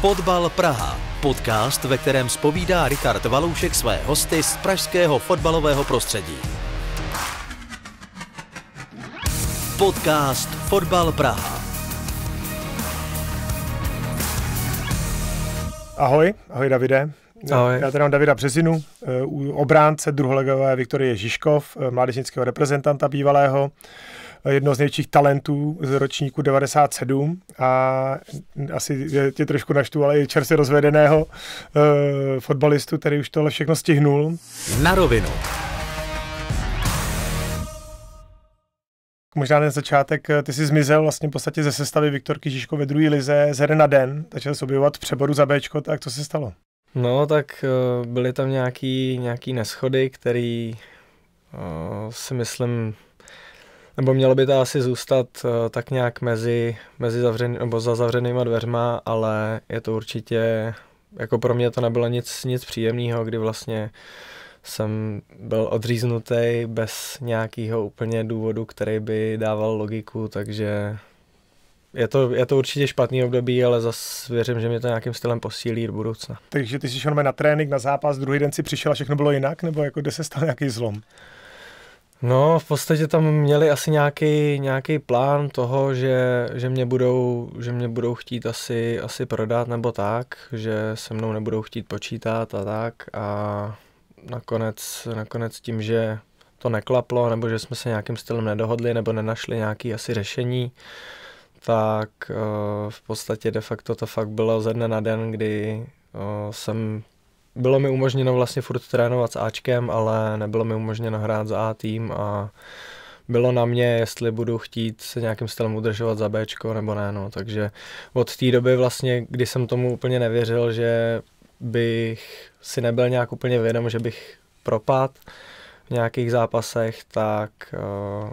Fotbal Praha. Podcast, ve kterém spovídá Richard Valoušek své hosty z pražského fotbalového prostředí. Podcast Fotbal Praha. Ahoj, ahoj Davide. Ahoj. Já tady mám Davida Březinu, eh, obránce druholegové Viktorie Žižkov, eh, mládežnického reprezentanta bývalého. Eh, jedno z největších talentů z ročníku 97 a asi je tě trošku naštu, ale i čerstvě rozvedeného e, fotbalistu, který už tohle všechno stihnul. Na rovinu. Možná ten začátek, eh, ty jsi zmizel vlastně v podstatě ze sestavy Viktorky Žižko ve druhé lize z na den, začal se objevovat v přeboru za Bčko, tak co se stalo? No, tak byly tam nějaký, nějaký neschody, který uh, si myslím nebo mělo by to asi zůstat eh, tak nějak mezi, mezi zavřený, nebo za zavřenýma dveřma, ale je to určitě, jako pro mě to nebylo nic, nic příjemného, kdy vlastně jsem byl odříznutý bez nějakého úplně důvodu, který by dával logiku, takže je to, je to určitě špatný období, ale zase věřím, že mě to nějakým stylem posílí do budoucna. Takže ty jsi šel na trénink, na zápas, druhý den si přišel a všechno bylo jinak, nebo jako kde se stal nějaký zlom? No, v podstatě tam měli asi nějaký, nějaký plán toho, že, že, mě budou, že mě budou chtít asi, asi prodat nebo tak, že se mnou nebudou chtít počítat a tak a nakonec, nakonec tím, že to neklaplo, nebo že jsme se nějakým stylem nedohodli, nebo nenašli nějaké asi řešení, tak eh, v podstatě de facto to fakt bylo ze dne na den, kdy eh, jsem bylo mi umožněno vlastně furt trénovat s Ačkem, ale nebylo mi umožněno hrát za A tým a bylo na mě, jestli budu chtít se nějakým stylem udržovat za B nebo ne, no. takže od té doby vlastně, kdy jsem tomu úplně nevěřil, že bych si nebyl nějak úplně vědom, že bych propad v nějakých zápasech, tak uh,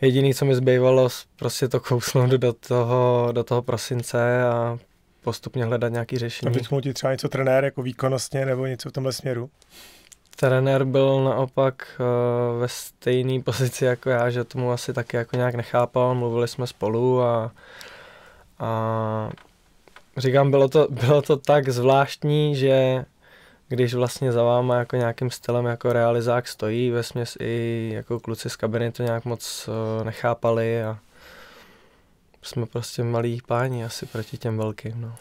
jediný, co mi zbývalo, prostě to kousnout do toho, do toho prosince a postupně hledat nějaký řešení. A vytknul ti třeba něco trenér jako výkonnostně nebo něco v tomhle směru? Trenér byl naopak uh, ve stejné pozici jako já, že tomu asi taky jako nějak nechápal, mluvili jsme spolu a, a říkám, bylo to, bylo to tak zvláštní, že když vlastně za váma jako nějakým stylem jako realizák stojí, ve směs i jako kluci z kabiny to nějak moc eh, nechápali a jsme prostě malí páni asi proti těm velkým. No.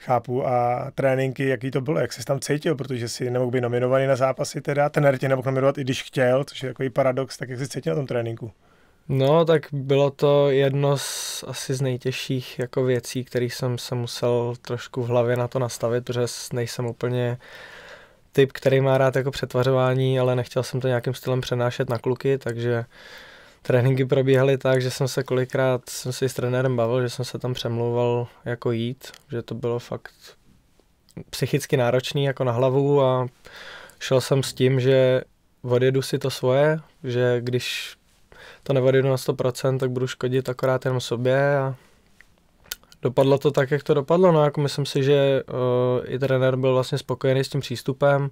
Chápu. A tréninky, jaký to bylo, jak jsi tam cítil, protože si nemohl být nominovaný na zápasy teda, ten tě nemohl nominovat, i když chtěl, což je takový paradox, tak jak jsi cítil na tom tréninku? No, tak bylo to jedno z asi z nejtěžších jako věcí, které jsem se musel trošku v hlavě na to nastavit, protože nejsem úplně typ, který má rád jako přetvařování, ale nechtěl jsem to nějakým stylem přenášet na kluky, takže uh, tréninky probíhaly tak, že jsem se kolikrát, jsem si s trenérem bavil, že jsem se tam přemlouval jako jít, že to bylo fakt psychicky náročný jako na hlavu a šel jsem s tím, že odjedu si to svoje, že když to neodjedu na 100%, tak budu škodit akorát jenom sobě a dopadlo to tak, jak to dopadlo. No, jako myslím si, že uh, i trenér byl vlastně spokojený s tím přístupem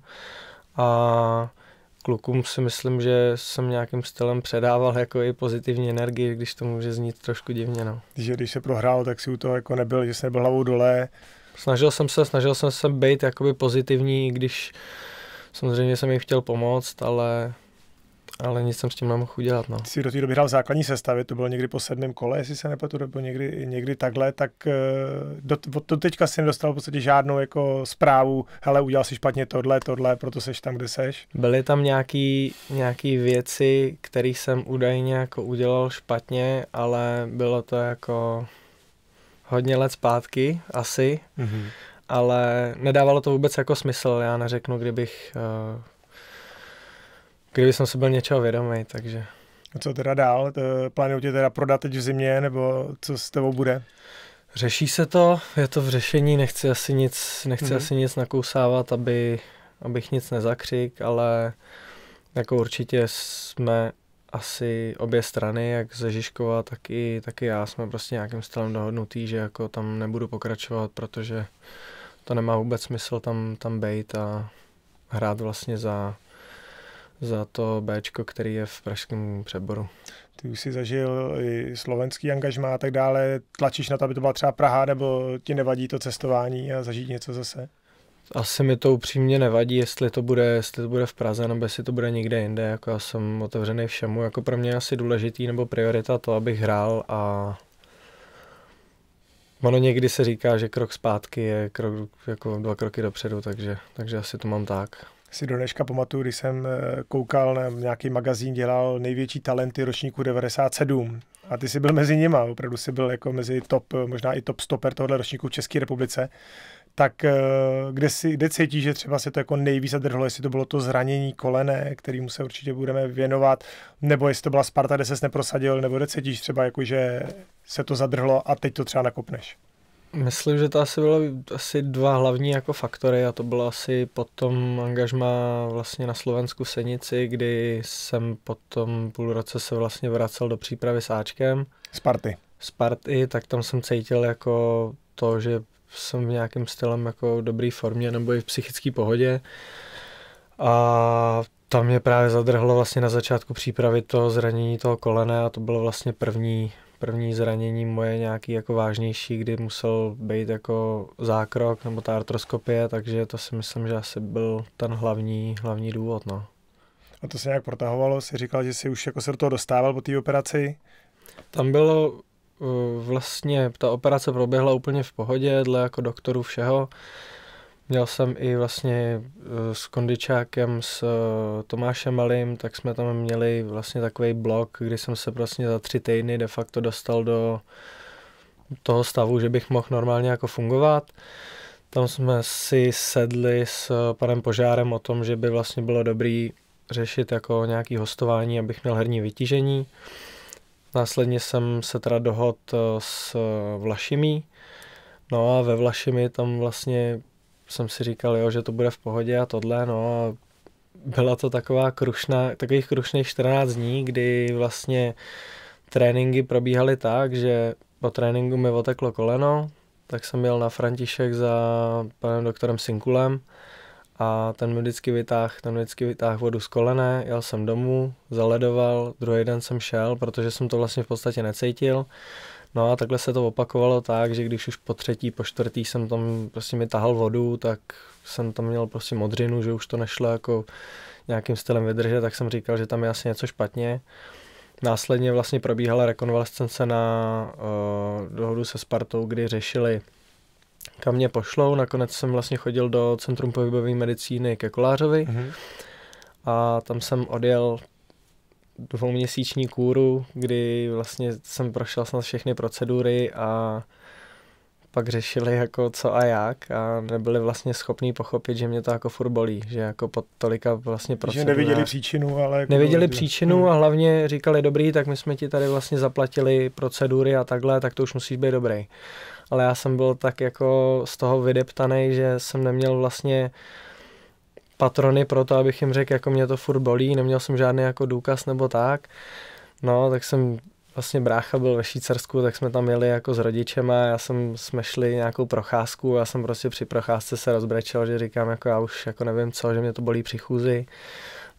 a klukům si myslím, že jsem nějakým stylem předával jako i pozitivní energii, když to může znít trošku divně. No. Že když se prohrál, tak si u toho jako nebyl, že jsi nebyl hlavou dole. Snažil jsem se, snažil jsem se být jakoby pozitivní, když samozřejmě jsem jim chtěl pomoct, ale ale nic jsem s tím nemohl udělat. No. Jsi do té doby hrál v základní sestavě, to bylo někdy po sedmém kole, jestli se nepletu, nebo někdy, někdy takhle, tak eh, do, do teďka jsi nedostal v podstatě žádnou jako zprávu, hele, udělal si špatně tohle, tohle, proto seš tam, kde seš. Byly tam nějaký, nějaký věci, které jsem údajně jako udělal špatně, ale bylo to jako hodně let zpátky asi, mm-hmm. ale nedávalo to vůbec jako smysl. Já neřeknu, kdybych uh, kdyby jsem se byl něčeho vědomý, takže... A co teda dál? Plánujete tě teda prodat teď v zimě, nebo co s tebou bude? Řeší se to, je to v řešení, nechci asi nic, nechci mm-hmm. asi nic nakousávat, aby, abych nic nezakřik, ale jako určitě jsme asi obě strany, jak ze Žižkova, tak i, tak i já, jsme prostě nějakým stylem dohodnutý, že jako tam nebudu pokračovat, protože to nemá vůbec smysl tam, tam bejt a hrát vlastně za, za to B, který je v Pražském přeboru. Ty už jsi zažil i slovenský angažmá a tak dále. Tlačíš na to, aby to byla třeba Praha, nebo ti nevadí to cestování a zažít něco zase? Asi mi to upřímně nevadí, jestli to bude, jestli to bude v Praze, nebo jestli to bude někde jinde. Jako já jsem otevřený všemu. Jako pro mě asi důležitý nebo priorita to, abych hrál a Ono někdy se říká, že krok zpátky je krok, jako dva kroky dopředu, takže, takže asi to mám tak si do dneška pamatuju, když jsem eh, koukal na nějaký magazín, dělal největší talenty ročníku 97. A ty jsi byl mezi nima, opravdu jsi byl jako mezi top, možná i top stoper tohle ročníku v České republice. Tak eh, kde, si, kde cítíš, že třeba se to jako nejvíc zadrhlo, jestli to bylo to zranění kolene, kterému se určitě budeme věnovat, nebo jestli to byla Sparta, kde ses neprosadil, nebo kde cítíš třeba, jako, že se to zadrhlo a teď to třeba nakopneš? Myslím, že to asi bylo asi dva hlavní jako faktory a to bylo asi potom angažma vlastně na Slovensku Senici, kdy jsem potom půl roce se vlastně vracel do přípravy s Ačkem. Sparty. Sparty, tak tam jsem cítil jako to, že jsem v nějakém stylem jako dobré formě nebo i v psychické pohodě. A tam mě právě zadrhlo vlastně na začátku přípravy to zranění toho kolena a to bylo vlastně první první zranění moje nějaký jako vážnější, kdy musel být jako zákrok nebo ta artroskopie, takže to si myslím, že asi byl ten hlavní, hlavní důvod, no. A to se nějak protahovalo? Jsi říkal, že jsi už jako se do toho dostával po té operaci? Tam bylo eh, vlastně, ta operace proběhla úplně v pohodě, dle jako doktorů všeho. Měl jsem i vlastně eh, s kondičákem, s eh, Tomášem Malým, tak jsme tam měli vlastně takový blok, kdy jsem se vlastně za tři týdny de facto dostal do toho stavu, že bych mohl normálně jako fungovat. Tam jsme si sedli s eh, panem Požárem o tom, že by vlastně bylo dobrý řešit jako nějaký hostování, abych měl herní vytížení. Následně jsem se teda dohodl s Vlašimí, no a ve Vlašimi tam vlastně jsem si říkal, jo, že to bude v pohodě a tohle, no a byla to taková krušná, takových krušných 14 dní, kdy vlastně tréninky probíhaly tak, že po tréninku mi oteklo koleno, tak jsem jel na František za panem doktorem Sinkulem a ten mi vždycky vytáhl, ten mi vždycky vytáhl vodu z kolene, jel jsem domů, zaledoval, druhý den jsem šel, protože jsem to vlastně v podstatě necítil No a takhle se to opakovalo tak, že když už po třetí, po čtvrtý jsem tam prostě mi tahal vodu, tak jsem tam měl prostě modřinu, že už to nešlo jako nějakým stylem vydržet, tak jsem říkal, že tam je asi něco špatně. Následně vlastně probíhala rekonvalescence na uh, dohodu se Spartou, kdy řešili, kam mě pošlou. Nakonec jsem vlastně chodil do Centrum pohybové medicíny ke Kolářovi mm-hmm. a tam jsem odjel dvouměsíční kůru, kdy vlastně jsem prošel snad všechny procedury a pak řešili jako co a jak a nebyli vlastně schopní pochopit, že mě to jako furt bolí, že jako pod tolika vlastně procedurách. Že neviděli příčinu, ale... Jako neviděli příčinu hmm. a hlavně říkali, dobrý, tak my jsme ti tady vlastně zaplatili procedury a takhle, tak to už musíš být dobrý. Ale já jsem byl tak jako z toho vydeptaný, že jsem neměl vlastně uh, patrony pro to, abych jim řekl, jako mě to furt bolí, neměl jsem žádný jako důkaz nebo tak. No, tak jsem vlastně brácha byl ve Švýcarsku, tak jsme tam jeli jako s rodičema, já jsem, jsme šli nějakou procházku, já jsem prostě při procházce se rozbrečel, že říkám, jako já už jako nevím co, že mě to bolí při chůzi.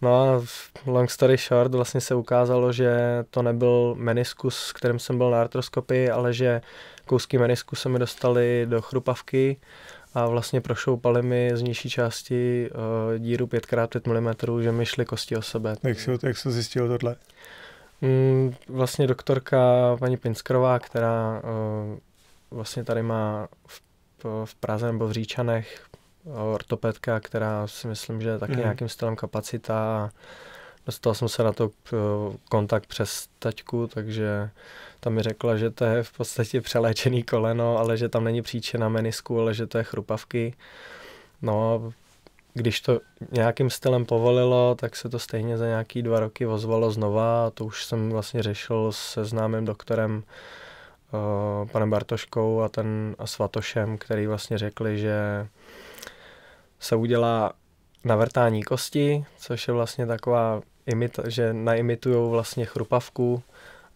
No a long story short, vlastně se ukázalo, že to nebyl meniskus, s kterým jsem byl na artroskopii, ale že kousky menisku se mi dostaly do chrupavky a vlastně prošoupali mi z nižší části uh, díru 5x5 mm, že mi šly kosti o sebe. Jak jsi, jak jsi zjistil tohle? Mm, vlastně doktorka paní Pinskrová, která uh, vlastně tady má v, v Praze nebo v Říčanech eh, ortopedka, která si myslím, že je taky mm. nějakým stylem kapacita a Dostal jsem se na to eh, kontakt přes taťku, takže tam mi řekla, že to je v podstatě přeléčený koleno, ale že tam není příčina menisku, ale že to je chrupavky. No když to nějakým stylem povolilo, tak se to stejně za nějaký dva roky ozvalo znova a to už jsem vlastně řešil se známým doktorem uh, panem Bartoškou a ten a Svatošem, který vlastně řekli, že se udělá navrtání kosti, což je vlastně taková imita, že naimitují vlastně chrupavku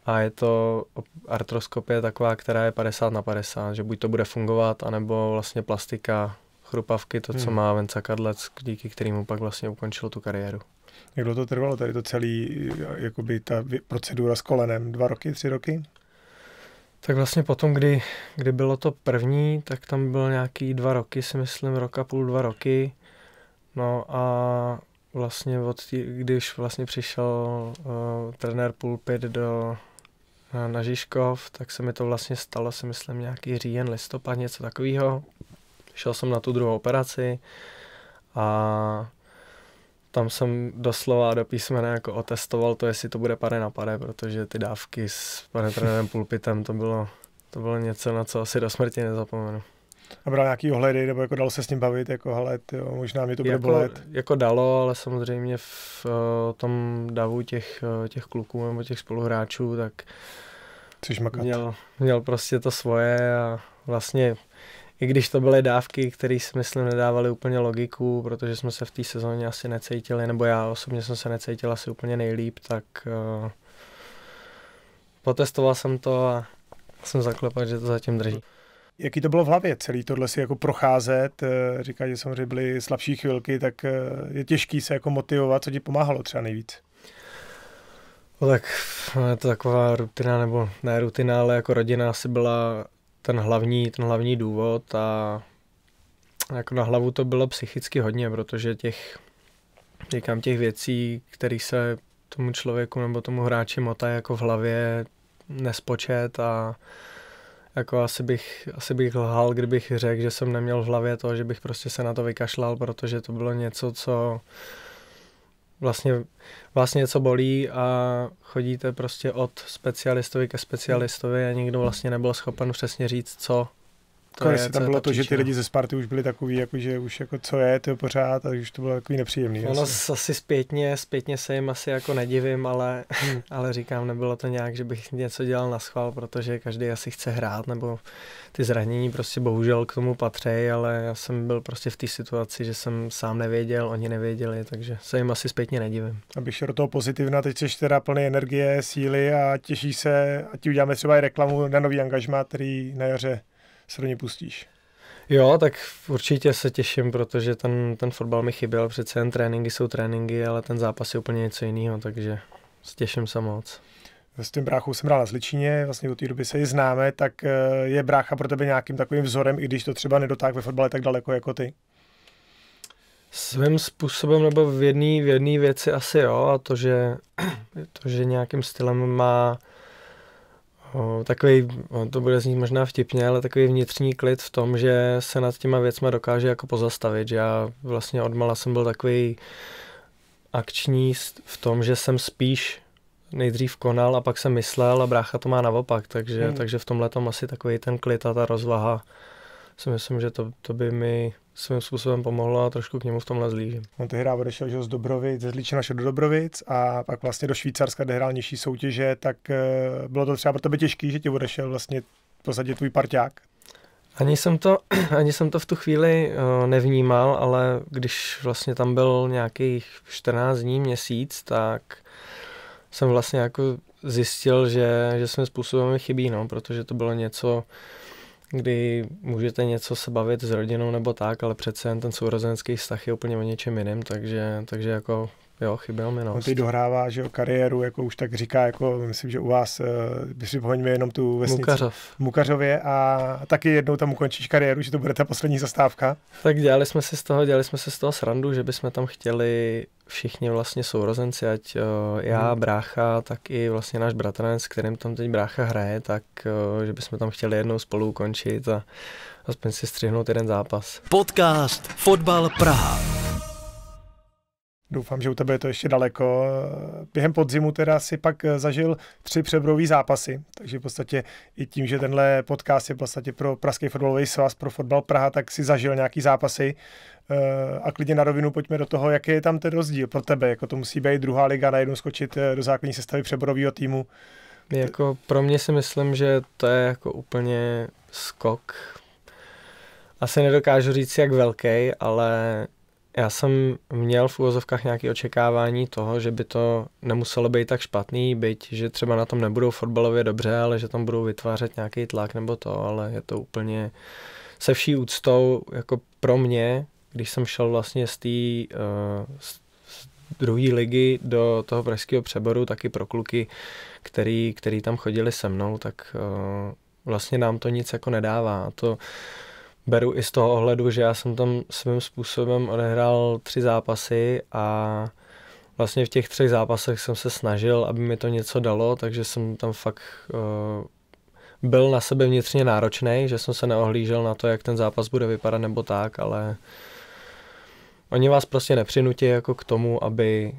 a je to artroskopie taková, která je 50 na 50, že buď to bude fungovat, anebo vlastně plastika chrupavky, to, co hmm. má Venca Kadlec, díky kterému pak vlastně ukončil tu kariéru. Jak dlouho to trvalo tady to celý, jakoby ta procedura s kolenem? Dva roky, tři roky? Tak vlastně potom, kdy, kdy bylo to první, tak tam bylo nějaký dva roky, si myslím, rok a půl, dva roky. No a vlastně od tý, když vlastně přišel uh, trenér Pulpit do uh, na Žižkov, tak se mi to vlastně stalo, si myslím, nějaký říjen, listopad, něco takového. Šel jsem na tu druhou operaci a tam jsem doslova do písmena jako otestoval to, jestli to bude pade na pade, protože ty dávky s panem trenérem Pulpitem, to bylo, to bylo něco, na co asi do smrti nezapomenu. A bral nějaký ohledy, nebo jako dalo se s ním bavit, jako hele, tyjo, možná mi to bude jako, bolet. Jako dalo, ale samozřejmě v uh, tom davu těch, uh, těch kluků nebo těch spoluhráčů, tak Měl, měl prostě to svoje a vlastně i když to byly dávky, které si myslím nedávaly úplně logiku, protože jsme se v té sezóně asi necítili, nebo já osobně jsem se necítil asi úplně nejlíp, tak uh, eh, potestoval jsem to a jsem zaklepat, že to zatím drží. Jaký to bylo v hlavě celý tohle si jako procházet? Eh, Říká, že samozřejmě byly slabší chvilky, tak eh, je těžký se jako motivovat, co ti pomáhalo třeba nejvíc? No tak no, je to taková rutina, nebo ne rutina, ale jako rodina asi byla ten hlavní, ten hlavní důvod a jako na hlavu to bylo psychicky hodně, protože těch, říkám, těch věcí, které se tomu člověku nebo tomu hráči motají jako v hlavě nespočet a jako asi bych, asi bych lhal, kdybych řekl, že jsem neměl v hlavě to, že bych prostě se na to vykašlal, protože to bylo něco, co vlastně, vlastně něco bolí a chodíte prostě od specialistovi ke specialistovi a nikdo vlastně nebyl schopen přesně říct, co to je, tam bylo to, příčina. že ty lidi ze Sparty už byli takový, jako, že už jako co je, to je pořád, a už to bylo takový nepříjemný. Ono jasně. asi zpětně, zpětně se jim asi jako nedivím, ale, ale říkám, nebylo to nějak, že bych něco dělal na schvál, protože každý asi chce hrát, nebo ty zranění prostě bohužel k tomu patří, ale já jsem byl prostě v té situaci, že jsem sám nevěděl, oni nevěděli, takže se jim asi zpětně nedivím. Abych šel do toho pozitivna, teď jsi teda plný energie, síly a těší se, a ti uděláme třeba i reklamu na nový angažmá, který na jaře se do něj pustíš. Jo, tak určitě se těším, protože ten, ten fotbal mi chyběl. Přece jen tréninky jsou tréninky, ale ten zápas je úplně něco jiného, takže se těším se moc. S tím bráchou jsem hrál na Zličíně, vlastně od té doby se ji známe, tak eh, je brácha pro tebe nějakým takovým vzorem, i když to třeba nedotáhl ve fotbale tak daleko jako ty? Svým způsobem nebo v jedné jedný věci asi jo, a to že, to, že nějakým stylem má uh, o, takový, o, to bude znít možná vtipně, ale takový vnitřní klid v tom, že se nad těma věcma dokáže jako pozastavit, že já vlastně odmala jsem byl takový akční v tom, že jsem spíš nejdřív konal a pak jsem myslel a brácha to má naopak, takže, hmm. takže v tomhle tom asi takový ten klid a ta rozvaha si myslím, že to, to by mi svým způsobem pomohla a trošku k němu v tomhle zlížím. On hrá odešel že z Dobrovic, ze Zlíčina do Dobrovic a pak vlastně do Švýcarska, kde hrál nižší soutěže, tak eh, bylo to třeba pro tebe těžký, že ti odešel vlastně v podstatě tvůj parťák? Ani jsem, to, ani jsem to v tu chvíli eh, nevnímal, ale když vlastně tam byl nějakých 14 dní, měsíc, tak jsem vlastně jako zjistil, že, že svým způsobem chybí, no, protože to bylo něco, kdy můžete něco se bavit s rodinou nebo tak, ale přece jen ten sourozenský vztah je úplně o něčem jiném, takže, takže jako Jo, chyběl mi nos. On teď dohrává, že o kariéru, jako už tak říká, jako myslím, že u vás, uh, eh, připomeňme jenom tu vesnici. Mukařov. Mukařově a taky jednou tam ukončíš kariéru, že to bude ta poslední zastávka. Tak dělali jsme si z toho, dělali jsme si z toho srandu, že bychom tam chtěli všichni vlastně sourozenci, ať eh, já, hmm. brácha, tak i vlastně náš bratranec, kterým tam teď brácha hraje, tak eh, že bychom tam chtěli jednou spolu ukončit a aspoň si střihnout jeden zápas. Podcast Fotbal Praha. Doufám, že u tebe je to ještě daleko. Během podzimu teda si pak eh, zažil tři přebrový zápasy, takže v podstatě i tím, že tenhle podcast je v podstatě pro Pražský fotbalový svaz, pro fotbal Praha, tak si zažil nějaký zápasy. Eh, a klidně na rovinu pojďme do toho, jaký je tam ten rozdíl pro tebe. Jako to musí být druhá liga, najednou skočit eh, do základní sestavy přeborového týmu. Jako pro mě si myslím, že to je jako úplně skok. Asi nedokážu říct, jak velký, ale já jsem měl v úvozovkách nějaké očekávání toho, že by to nemuselo být tak špatný, byť, že třeba na tom nebudou fotbalově dobře, ale že tam budou vytvářet nějaký tlak nebo to, ale je to úplně se vší úctou, jako pro mě, když jsem šel vlastně z té eh, druhé ligy do toho pražského přeboru, taky pro kluky, který, který tam chodili se mnou, tak eh, vlastně nám to nic jako nedává. A to beru i z toho ohledu, že já jsem tam svým způsobem odehrál tři zápasy a vlastně v těch třech zápasech jsem se snažil, aby mi to něco dalo, takže jsem tam fakt uh, byl na sebe vnitřně náročný, že jsem se neohlížel na to, jak ten zápas bude vypadat nebo tak, ale oni vás prostě nepřinutí jako k tomu, aby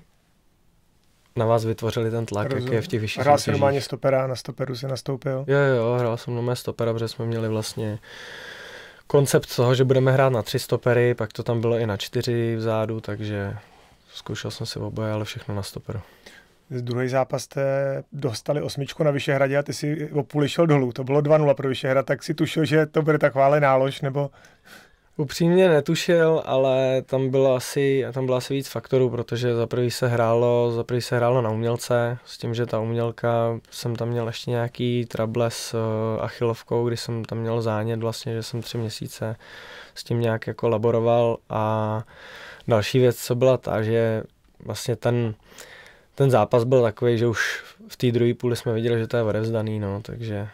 na vás vytvořili ten tlak, Rozum. jak je v těch vyšších Hrál jsem normálně stopera a na stoperu si nastoupil? Jo, jo, hrál jsem normálně stopera, protože jsme měli vlastně uh, koncept toho, že budeme hrát na tři stopery, pak to tam bylo i na čtyři vzadu, takže zkoušel jsem si oboje, ale všechno na stoperu. Druhý zápas jste dostali osmičku na Vyšehradě a ty si o půl šel dolů. To bylo 2-0 pro Vyšehrad, tak si tušil, že to bude tak nálož, nebo... Upřímně netušil, ale tam bylo asi, tam bylo asi víc faktorů, protože za prvý se hrálo, za prvý se hrálo na umělce, s tím, že ta umělka, jsem tam měl ještě nějaký trable s uh, achilovkou, kdy jsem tam měl zánět vlastně, že jsem tři měsíce s tím nějak jako laboroval a další věc, co byla ta, že vlastně ten, ten zápas byl takový, že už v té druhé půli jsme viděli, že to je odevzdaný, no, takže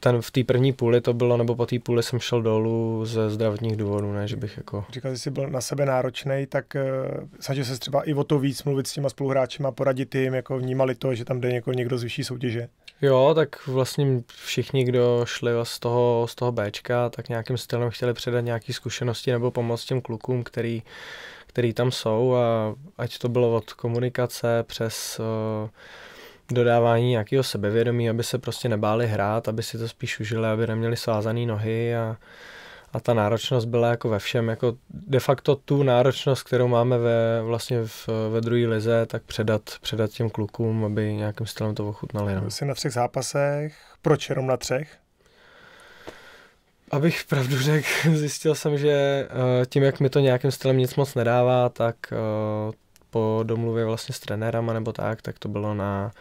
ten v té první půli to bylo, nebo po té půli jsem šel dolů ze zdravotních důvodů, ne, že bych jako... Říkal, že jsi byl na sebe náročný, tak uh, snažil se třeba i o to víc mluvit s těma spoluhráči a poradit jim, jako vnímali to, že tam jde někdo, někdo z vyšší soutěže. Jo, tak vlastně všichni, kdo šli z toho, z toho Bčka, tak nějakým stylem chtěli předat nějaké zkušenosti nebo pomoct těm klukům, který, který tam jsou a ať to bylo od komunikace přes uh, dodávání nějakého sebevědomí, aby se prostě nebáli hrát, aby si to spíš užili, aby neměli svázané nohy a, a ta náročnost byla jako ve všem, jako de facto tu náročnost, kterou máme ve, vlastně v, ve druhé lize, tak předat, předat těm klukům, aby nějakým stylem to ochutnali. No. Jsi na třech zápasech, proč jenom na třech? Abych pravdu řekl, zjistil jsem, že eh, tím, jak mi to nějakým stylem nic moc nedává, tak eh, po domluvě vlastně s trenérama nebo tak, tak to bylo na,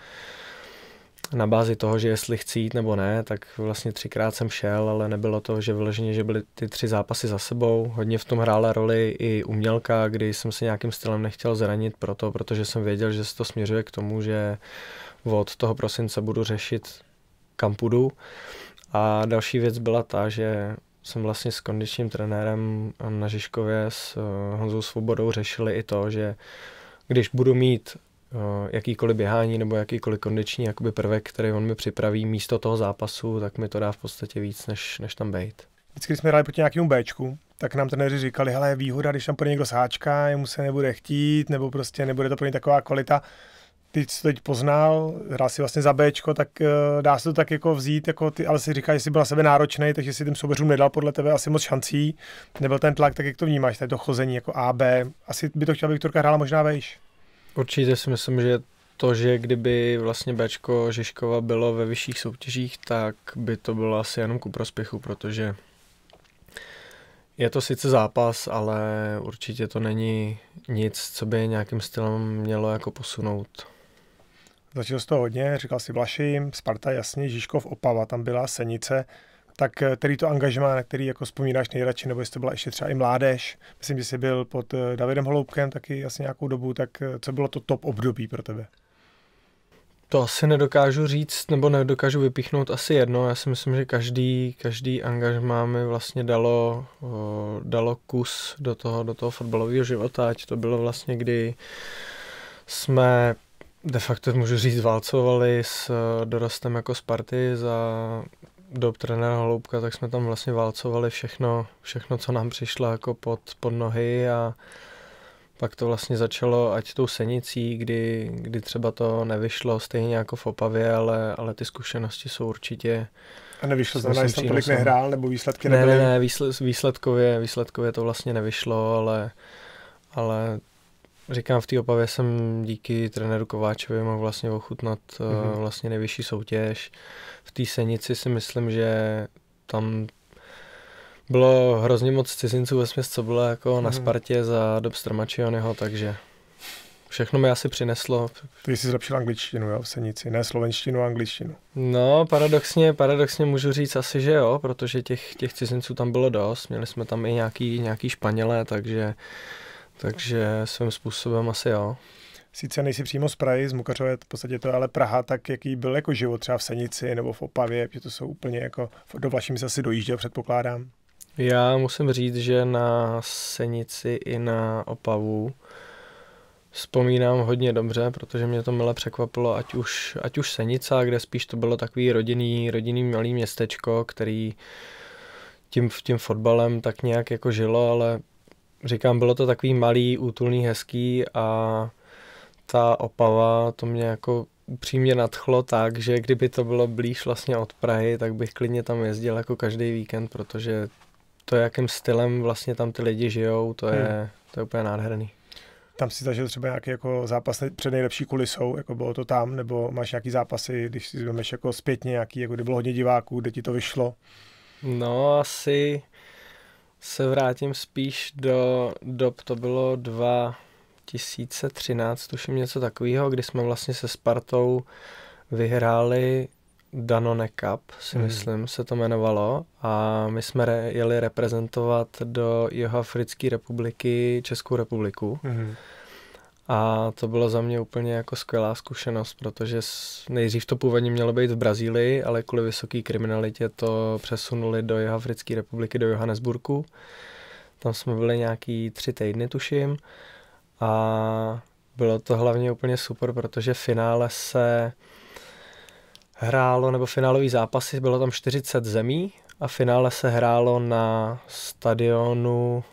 na bázi toho, že jestli chci jít nebo ne, tak vlastně třikrát jsem šel, ale nebylo to, že vyloženě, že byly ty tři zápasy za sebou. Hodně v tom hrála roli i umělka, kdy jsem se nějakým stylem nechtěl zranit proto, protože jsem věděl, že se to směřuje k tomu, že od toho prosince budu řešit, kam půjdu. A další věc byla ta, že jsem vlastně s kondičním trenérem na Žižkově s eh, Honzou Svobodou řešili i to, že když budu mít eh, jakýkoliv běhání nebo jakýkoliv kondiční jakoby prvek, který on mi připraví místo toho zápasu, tak mi to dá v podstatě víc, než, než tam být. Vždycky, když jsme hráli proti nějakému Bčku, tak nám trenéři říkali, hele, výhoda, když tam pro někdo sáčka, jemu se nebude chtít, nebo prostě nebude to pro ně taková kvalita ty, co teď poznal, hrál si vlastně za B, tak uh, dá se to tak jako vzít, jako ty, ale si říká, že jsi byl na sebe náročný, takže si tím soubeřům nedal podle tebe asi moc šancí, nebyl ten tlak, tak jak to vnímáš, tady to chození jako A, B, asi by to chtěla Viktorka hrála možná vejš. Určitě si myslím, že to, že kdyby vlastně Bčko Žižkova bylo ve vyšších soutěžích, tak by to bylo asi jenom ku prospěchu, protože je to sice zápas, ale určitě to není nic, co by nějakým stylem mělo jako posunout. Začal jsi to hodně, říkal si Blašim, Sparta jasně, Žižkov, Opava, tam byla Senice. Tak eh, který to angažmá, na který jako vzpomínáš nejradši, nebo jestli to byla ještě třeba i mládež, myslím, že jsi byl pod eh, Davidem Holoubkem taky asi nějakou dobu, tak eh, co bylo to top období pro tebe? To asi nedokážu říct, nebo nedokážu vypíchnout asi jedno. Já si myslím, že každý, každý angažmá mi vlastně dalo, dalo kus do toho, do toho fotbalového života, ať to bylo vlastně, kdy jsme de facto můžu říct, válcovali s eh, dorostem jako Sparty za dob trenéra Holoubka, tak jsme tam vlastně válcovali všechno, všechno co nám přišlo jako pod, pod nohy a pak to vlastně začalo ať tou senicí, kdy, kdy třeba to nevyšlo stejně jako v Opavě, ale, ale ty zkušenosti jsou určitě... A nevyšlo, znamená, že jsem tolik nehrál, nebo výsledky nebyly? Ne, ne, ne výsledkově, výsledkově to vlastně nevyšlo, ale, ale Říkám, v té opavě jsem díky trenéru Kováčovi mohl vlastně ochutnat mm-hmm. vlastně nejvyšší soutěž. V té senici si myslím, že tam bylo hrozně moc cizinců ve směs, co bylo jako mm-hmm. na mhm. Spartě za dob Stramačioneho, takže všechno mi asi přineslo. Ty jsi zlepšil angličtinu, jo, v Senici, ne slovenštinu, angličtinu. No, paradoxně, paradoxně můžu říct asi, že jo, protože těch, těch cizinců tam bylo dost, měli jsme tam i nějaký, nějaký Španělé, takže takže svým způsobem asi jo. Sice nejsi přímo z Prahy, z Mukařové, v podstatě to, ale Praha, tak jaký byl jako život třeba v Senici nebo v Opavě, že to jsou úplně jako, do se asi dojížděl, předpokládám. Já musím říct, že na Senici i na Opavu vzpomínám hodně dobře, protože mě to milé překvapilo, ať už, ať už Senica, kde spíš to bylo takový rodinný, rodinný malý městečko, který tím, tím fotbalem tak nějak jako žilo, ale říkám, bylo to takový malý, útulný, hezký a ta Opava, to mě jako přímě nadchlo tak, že kdyby to bylo blíž vlastně od Prahy, tak bych klidně tam jezdil jako každý víkend, protože to, jakým stylem vlastně tam ty lidi žijou, to je, hmm. to je úplně nádherný. Tam si zažil třeba nějaký jako zápas před nejlepší kulisou, jako bylo to tam, nebo máš nějaký zápasy, když si vezmeš jako zpětně nějaký, jako kdy bylo hodně diváků, kde ti to vyšlo? No asi, se vrátím spíš do dob, to bylo 2013, tuším něco takového, kdy jsme vlastně se Spartou vyhráli Danone Cup, si hmm. myslím, se to jmenovalo. A my jsme re- jeli reprezentovat do Jihoafrické republiky Českou republiku. Hmm. A to bylo za mě úplně jako skvělá zkušenost, protože nejdřív to původně mělo být v Brazílii, ale kvůli vysoké kriminalitě to přesunuli do Jihoafrické republiky, do Johannesburgu. Tam jsme byli nějaký tři týdny, tuším. A bylo to hlavně úplně super, protože v finále se hrálo, nebo finálový zápasy, bylo tam 40 zemí a v finále se hrálo na stadionu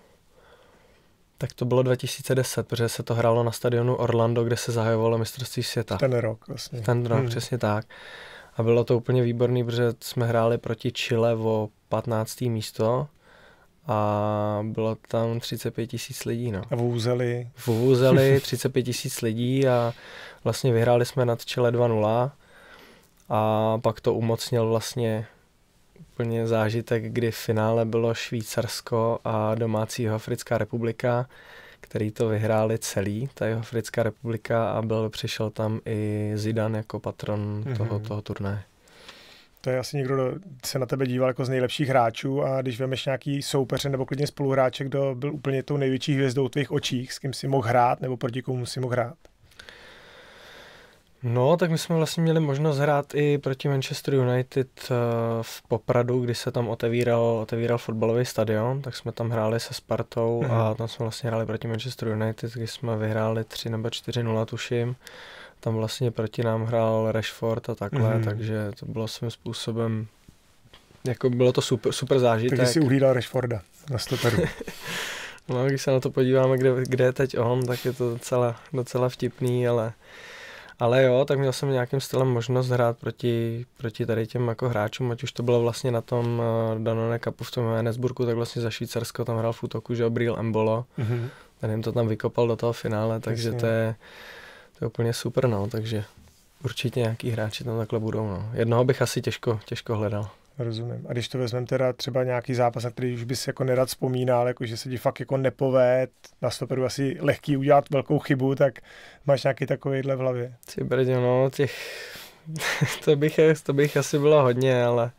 tak to bylo 2010, protože se to hrálo na stadionu Orlando, kde se zahajovalo mistrovství světa. Ten rok vlastně. Ten rok, hmm. přesně tak. A bylo to úplně výborný, protože jsme hráli proti Chile o 15. místo a bylo tam 35 tisíc lidí. No. A vůzeli? Vůzeli 35 tisíc lidí a vlastně vyhráli jsme nad Chile 2-0 a pak to umocnil vlastně úplně zážitek, kdy v finále bylo Švýcarsko a domácí Jihoafrická republika, který to vyhráli celý, ta Jihoafrická republika a byl, přišel tam i Zidan jako patron mm-hmm. toho, toho turné. To je asi někdo, kdo se na tebe díval jako z nejlepších hráčů a když vemeš nějaký soupeře nebo klidně spoluhráče, kdo byl úplně tou největší hvězdou tvých očích, s kým si mohl hrát nebo proti komu si mohl hrát. No, tak my jsme vlastně měli možnost hrát i proti Manchester United eh, v Popradu, kdy se tam otevíral, otevíral fotbalový stadion, tak jsme tam hráli se Spartou a mhm. tam jsme vlastně hráli proti Manchester United, kdy jsme vyhráli 3 nebo 4-0, tuším. Tam vlastně proti nám hrál Rashford a takhle, mm. takže to bylo svým způsobem, jako bylo to super, super zážitek. Takže si uhlídal Rashforda na stoperu. no, když se na to podíváme, kde, kde je teď on, tak je to docela, docela vtipný, ale ale jo, tak měl jsem nějakým stylem možnost hrát proti, proti tady těm jako hráčům, ať už to bylo vlastně na tom uh, Danone Cupu v tom Nesburku, tak vlastně za Švýcarsko tam hrál v útoku, že Obril Embolo, mm-hmm. ten jim to tam vykopal do toho finále, takže to je, to je úplně super, no, takže určitě nějaký hráči tam takhle budou, no. Jednoho bych asi těžko, těžko hledal. Rozumím. A když to vezmeme teda třeba nějaký zápas, na který už bys jako nerad vzpomínal, jako že se ti fakt jako nepovéd, na stoperu asi lehký udělat velkou chybu, tak máš nějaký takovýhle v hlavě. Ty brdě, no, těch... to, bych, to bych asi bylo hodně, ale...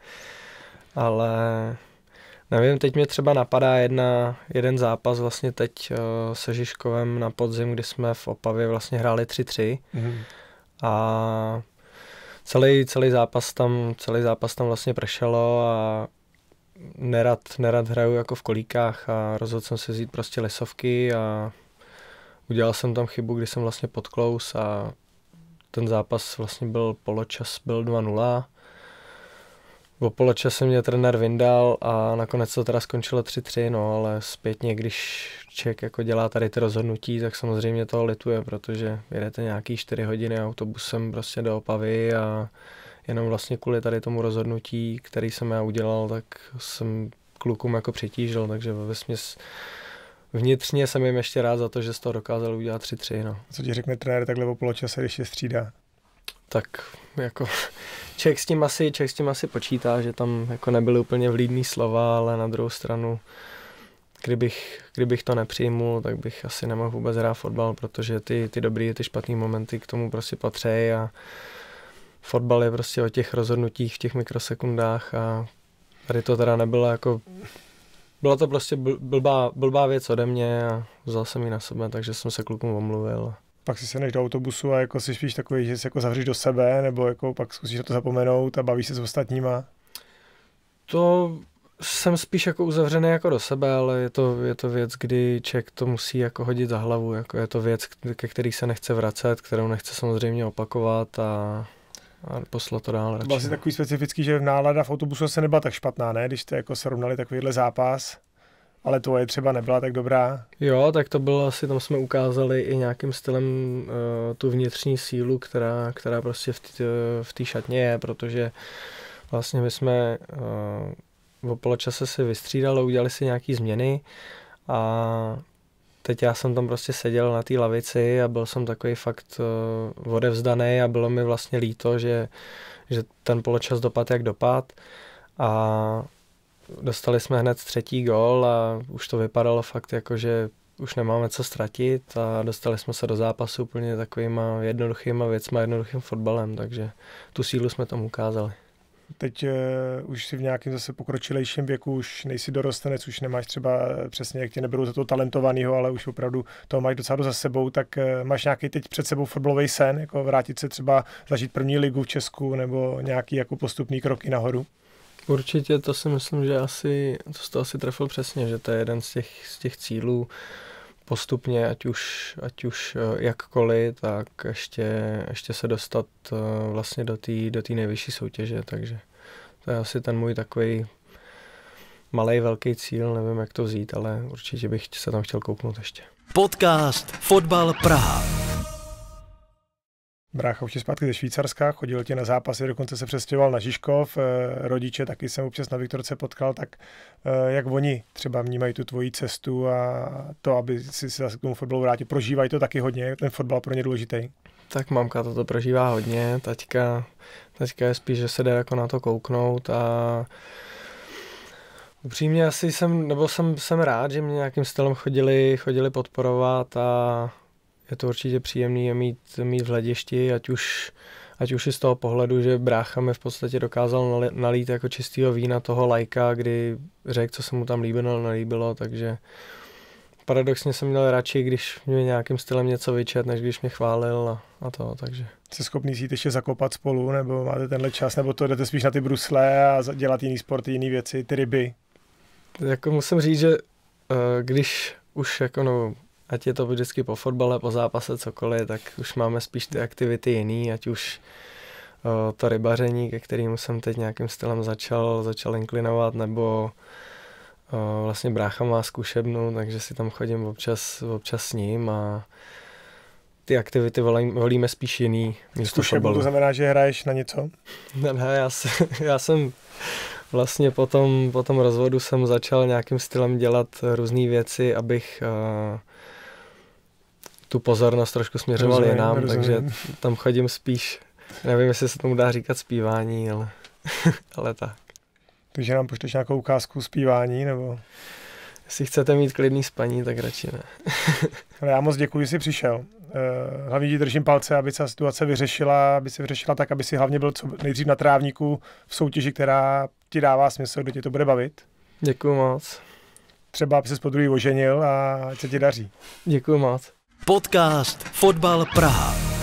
Ale... Nevím, teď mě třeba napadá jedna, jeden zápas vlastně teď eh, se Žižkovem na podzim, kdy jsme v Opavě vlastně hráli 3-3. Mm. A celý, celý, zápas tam, celý zápas tam vlastně pršelo a nerad, nerad hraju jako v kolíkách a rozhodl jsem se vzít prostě lesovky a udělal jsem tam chybu, kdy jsem vlastně podklous a ten zápas vlastně byl poločas, byl v poločase mě trenér vyndal a nakonec to teda skončilo 3-3, no ale zpětně, když Ček jako dělá tady ty rozhodnutí, tak samozřejmě toho lituje, protože jedete nějaký 4 hodiny autobusem prostě do Opavy a jenom vlastně kvůli tady tomu rozhodnutí, který jsem já udělal, tak jsem klukům jako přitížil, takže ve směs vnitřně jsem jim ještě rád za to, že z toho dokázal udělat 3-3. No. Co ti řekne trenér takhle o poločase, když je střídá? Tak jako člověk s tím asi, člověk s tím asi počítá, že tam jako nebyly úplně vlídný slova, ale na druhou stranu, kdybych, kdybych to nepřijmul, tak bych asi nemohl vůbec hrát fotbal, protože ty, ty dobrý, ty špatný momenty k tomu prostě patří a fotbal je prostě o těch rozhodnutích v těch mikrosekundách a tady to teda nebylo jako byla to prostě blbá, blbá věc ode mě a vzal jsem ji na sebe, takže jsem se klukům omluvil pak si sedneš do autobusu a jako si spíš takový, že se jako zavřeš do sebe, nebo jako pak zkusíš na to zapomenout a bavíš se s ostatníma? To jsem spíš jako uzavřený jako do sebe, ale je to, je to věc, kdy člověk to musí jako hodit za hlavu. Jako je to věc, ke který se nechce vracet, kterou nechce samozřejmě opakovat a, a poslat to dál. To byl asi vlastně no. takový specifický, že nálada v autobusu se nebyla tak špatná, ne? Když jste jako srovnali takovýhle zápas ale to je třeba nebyla tak dobrá. Jo, tak to bylo asi, tam jsme ukázali i nějakým stylem uh, tu vnitřní sílu, která, která prostě v té v šatně je, protože vlastně my jsme uh, eh, o poločase se vystřídali, udělali si nějaký změny a teď já jsem tam prostě seděl na té lavici a byl jsem takový fakt uh, odevzdaný a bylo mi vlastně líto, že, že ten poločas dopad jak dopad a dostali jsme hned třetí gol a už to vypadalo fakt jako, že už nemáme co ztratit a dostali jsme se do zápasu úplně takovýma jednoduchýma věcma, jednoduchým fotbalem, takže tu sílu jsme tam ukázali. Teď uh, už si v nějakém zase pokročilejším věku, už nejsi dorostenec, už nemáš třeba eh, přesně, jak tě neberou za to talentovaného, ale už opravdu to máš docela za sebou, tak uh, máš nějaký teď před sebou fotbalový sen, jako vrátit se třeba zažít první ligu v Česku nebo nějaký jako postupný kroky nahoru? Určitě to si myslím, že asi, to jste asi trefil přesně, že to je jeden z těch, z těch cílů postupně, ať už, ať už eh, jakkoliv, tak ještě, ještě se dostat eh, vlastně do té do tý nejvyšší soutěže, takže to je asi ten můj takový malý velký cíl, nevím jak to vzít, ale určitě bych se tam chtěl kouknout ještě. Podcast Fotbal Praha. Brácha už je zpátky ze Švýcarska, chodil tě na zápasy, dokonce se přestěhoval na Žižkov, eh, rodiče taky jsem občas na Viktorce potkal, tak eh, jak oni třeba vnímají tu tvoji cestu a to, aby si se zase k tomu fotbalu vrátil, prožívají to taky hodně, ten fotbal pro ně důležitý. Tak mamka toto prožívá hodně, taťka, taťka je spíš, že se jde jako na to kouknout a Upřímně asi jsem, nebo jsem, jsem rád, že mě nějakým stylem chodili, chodili podporovat a je to určitě příjemné je mít, mít v hledišti, ať už, ať už je z toho pohledu, že brácha mi v podstatě dokázal nalít jako čistého vína toho lajka, kdy řekl, co se mu tam líbilo, nelíbilo, takže paradoxně jsem měl radši, když mě nějakým stylem něco vyčet, než když mě chválil a, a to, takže. Jste schopný si jít ještě zakopat spolu, nebo máte tenhle čas, nebo to jdete spíš na ty brusle a dělat jiný sport, jiné věci, ty ryby? Jako musím říct, že eh, když už jako no, ať je to vždycky po fotbale, po zápase, cokoliv, tak už máme spíš ty aktivity jiný, ať už eh, to rybaření, ke kterému jsem teď nějakým stylem začal, začal inklinovat, nebo eh, vlastně brácha má zkušebnu, takže si tam chodím občas, občas s ním a ty aktivity volíme spíš jiný. Zkušebnu to znamená, že hraješ na něco? Ne, ne, já, se, já jsem vlastně po tom, po tom rozvodu jsem začal nějakým stylem dělat různé věci, abych eh, tu pozornost trošku směřoval rozumím, jinam, rozumím. takže tam chodím spíš, nevím, jestli se tomu dá říkat zpívání, ale, ale tak. Takže nám pošleš nějakou ukázku zpívání, nebo? Jestli chcete mít klidný spaní, tak radši ne. ale já moc děkuji, že jsi přišel. Eh, hlavně ti držím palce, aby se situace vyřešila, aby se vyřešila tak, aby si hlavně byl co nejdřív na trávníku v soutěži, která ti dává smysl, kdo tě to bude bavit. Děkuji moc třeba aby se po druhý oženil a ať se ti daří. Děkuji moc. Podcast Fotbal Praha.